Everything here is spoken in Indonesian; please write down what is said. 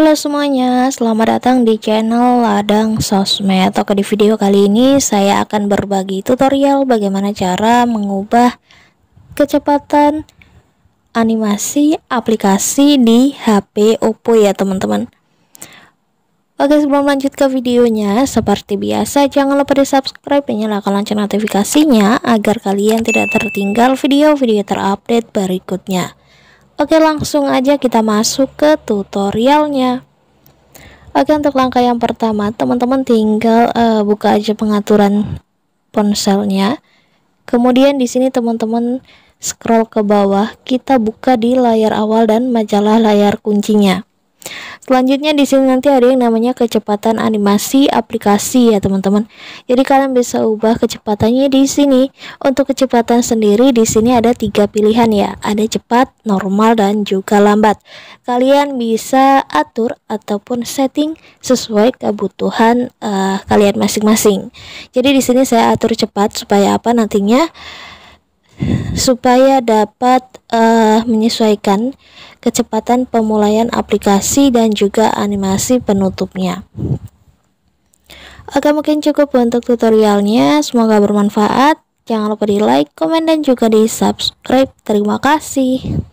Halo semuanya, selamat datang di channel Ladang Sosmed Oke di video kali ini saya akan berbagi tutorial bagaimana cara mengubah kecepatan animasi aplikasi di HP Oppo ya teman-teman Oke sebelum lanjut ke videonya, seperti biasa jangan lupa di subscribe dan nyalakan lonceng notifikasinya Agar kalian tidak tertinggal video-video terupdate berikutnya Oke langsung aja kita masuk ke tutorialnya Oke untuk langkah yang pertama teman-teman tinggal uh, buka aja pengaturan ponselnya kemudian di sini teman-teman scroll ke bawah kita buka di layar awal dan majalah layar kuncinya Selanjutnya di sini nanti ada yang namanya kecepatan animasi aplikasi ya teman-teman. Jadi kalian bisa ubah kecepatannya di sini. Untuk kecepatan sendiri di sini ada tiga pilihan ya. Ada cepat, normal dan juga lambat. Kalian bisa atur ataupun setting sesuai kebutuhan uh, kalian masing-masing. Jadi di sini saya atur cepat supaya apa nantinya supaya dapat uh, menyesuaikan kecepatan pemulaian aplikasi, dan juga animasi penutupnya. Oke mungkin cukup untuk tutorialnya, semoga bermanfaat. Jangan lupa di like, komen, dan juga di subscribe. Terima kasih.